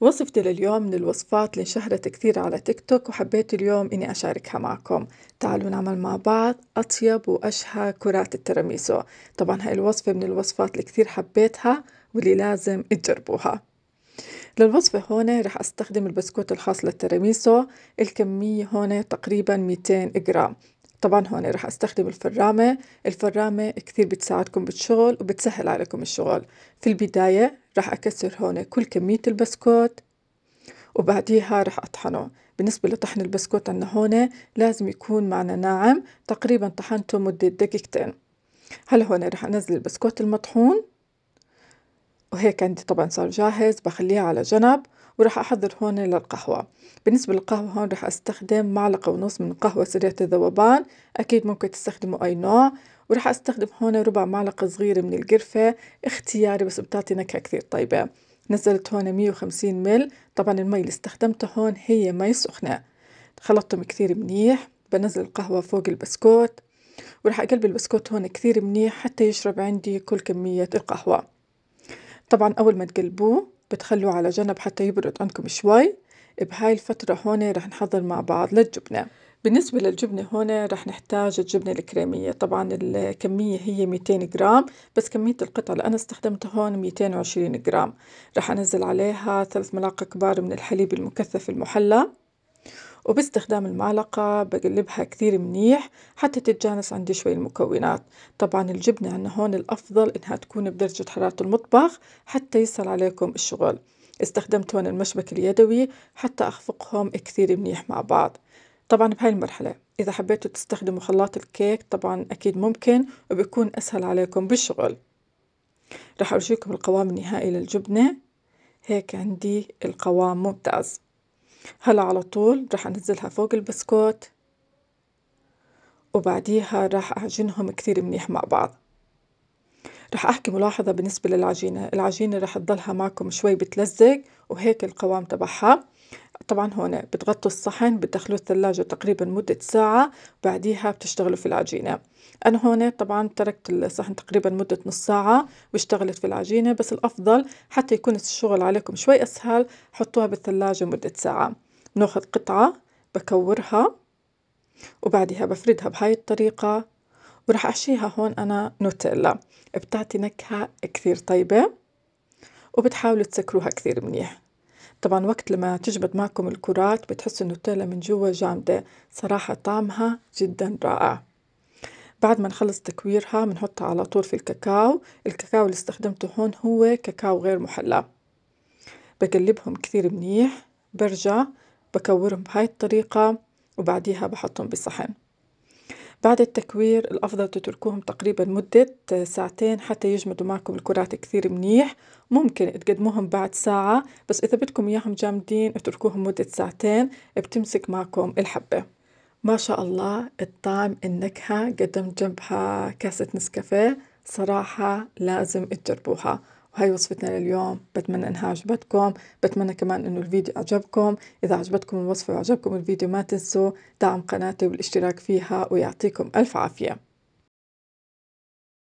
وصفتي لليوم من الوصفات اللي انشهرت كثير على تيك توك وحبيت اليوم إني أشاركها معكم تعالوا نعمل مع بعض أطيب وأشهى كرات التراميسو طبعا هاي الوصفة من الوصفات اللي كثير حبيتها واللي لازم تجربوها للوصفة هون رح أستخدم البسكوت الخاص للتراميسو الكمية هون تقريبا 200 جرام طبعا هون رح استخدم الفرامة الفرامة كثير بتساعدكم بالشغل وبتسهل عليكم الشغل في البداية راح أكسر هون كل كمية البسكوت وبعديها راح أطحنه بالنسبة لطحن البسكوت عنا هون لازم يكون معنا ناعم تقريبا طحنته مدة دقيقتين هلا هون راح أنزل البسكوت المطحون وهيك عندي طبعا صار جاهز بخليه على جنب وراح أحضر هون للقهوة بالنسبة للقهوة هون راح أستخدم معلقة ونص من قهوة سريعة الذوبان أكيد ممكن تستخدموا أي نوع وراح استخدم هون ربع معلقة صغيرة من القرفة اختياري بس بتعطي نكهة كثير طيبة نزلت هون 150 مل طبعا المي اللي استخدمته هون هي مي سخنة خلطتهم كثير منيح بنزل القهوة فوق البسكوت وراح أقلب البسكوت هون كثير منيح حتى يشرب عندي كل كمية القهوة طبعا أول ما تقلبوه بتخلوه على جنب حتى يبرد عندكم شوي بهاي الفترة هون رح نحضر مع بعض للجبنة بالنسبة للجبنة هون رح نحتاج الجبنة الكريمية طبعا الكمية هي ميتين جرام بس كمية القطع اللي أنا استخدمتها هون ميتين وعشرين جرام رح أنزل عليها ثلاث ملاعق كبار من الحليب المكثف المحلى وباستخدام المعلقة بقلبها كثير منيح حتى تتجانس عندي شوي المكونات طبعا الجبنة عنا هون الأفضل إنها تكون بدرجة حرارة المطبخ حتى يسهل عليكم الشغل استخدمت هون المشبك اليدوي حتى أخفقهم كثير منيح مع بعض طبعا بهاي المرحلة إذا حبيتوا تستخدموا خلاط الكيك طبعا أكيد ممكن وبيكون أسهل عليكم بالشغل راح أرجوكم القوام النهائي للجبنة هيك عندي القوام ممتاز هلا على طول راح أنزلها فوق البسكوت وبعديها راح أعجنهم كثير منيح مع بعض رح أحكي ملاحظة بالنسبة للعجينة العجينة رح تضلها معكم شوي بتلزق وهيك القوام تبعها طبعا هون بتغطوا الصحن بتدخلوه الثلاجة تقريبا مدة ساعة بعديها بتشتغلوا في العجينة أنا هون طبعا تركت الصحن تقريبا مدة نص ساعة واشتغلت في العجينة بس الأفضل حتى يكون الشغل عليكم شوي أسهل حطوها بالثلاجة مدة ساعة بناخذ قطعة بكورها وبعدها بفردها بهاي الطريقة وراح أحشيها هون أنا نوتيلا بتعطي نكهة كثير طيبة وبتحاولوا تسكروها كثير منيح طبعا وقت لما تجبد معكم الكرات بتحسوا النوتيلا من جوا جامدة صراحة طعمها جدا رائع بعد ما نخلص تكويرها بنحطها على طول في الكاكاو الكاكاو اللي استخدمته هون هو كاكاو غير محلى بقلبهم كثير منيح برجع بكورهم بهاي الطريقة وبعديها بحطهم بصحن بعد التكوير الأفضل تتركوهم تقريبا مدة ساعتين حتى يجمدوا معكم الكرات كثير منيح ممكن تقدموهم بعد ساعة بس إذا بدكم إياهم جامدين اتركوهم مدة ساعتين بتمسك معكم الحبة ما شاء الله الطعم النكهة قدمت جنبها كاسة نسكافيه صراحة لازم تجربوها وهي وصفتنا لليوم بتمنى انها عجبتكم بتمنى كمان انه الفيديو عجبكم اذا عجبتكم الوصفة وعجبكم الفيديو ما تنسوا دعم قناتي والاشتراك فيها ويعطيكم الف عافية